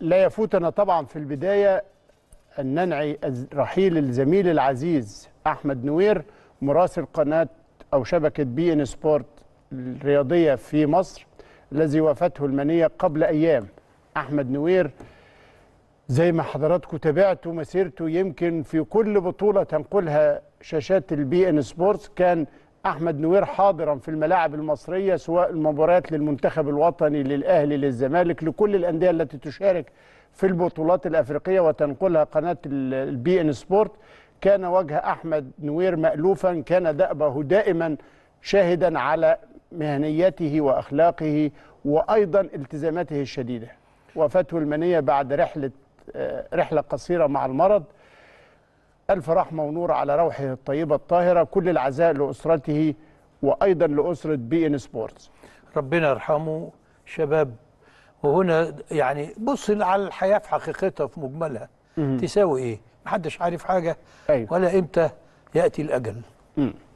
لا يفوتنا طبعا في البداية أن ننعي رحيل الزميل العزيز أحمد نوير مراسل قناة أو شبكة بي إن سبورت الرياضية في مصر الذي وافته المنية قبل أيام أحمد نوير زي ما حضراتكم تابعتوا مسيرته يمكن في كل بطولة تنقلها شاشات البي إن سبورتس كان احمد نوير حاضرا في الملاعب المصريه سواء المباريات للمنتخب الوطني للاهلي للزمالك لكل الانديه التي تشارك في البطولات الافريقيه وتنقلها قناه البي ان سبورت كان وجه احمد نوير مالوفا كان دأبه دائما شاهدا على مهنيته واخلاقه وايضا التزاماته الشديده وفاته المنيه بعد رحله آه، رحله قصيره مع المرض ألف رحمة ونور على روحه الطيبة الطاهرة كل العزاء لأسرته وأيضا لأسرة بي إن سبورتس ربنا يرحمه شباب وهنا يعني بص على الحياة في حقيقتها في مجملها تساوي إيه محدش عارف حاجة أيوه. ولا إمتى يأتي الأجل مم.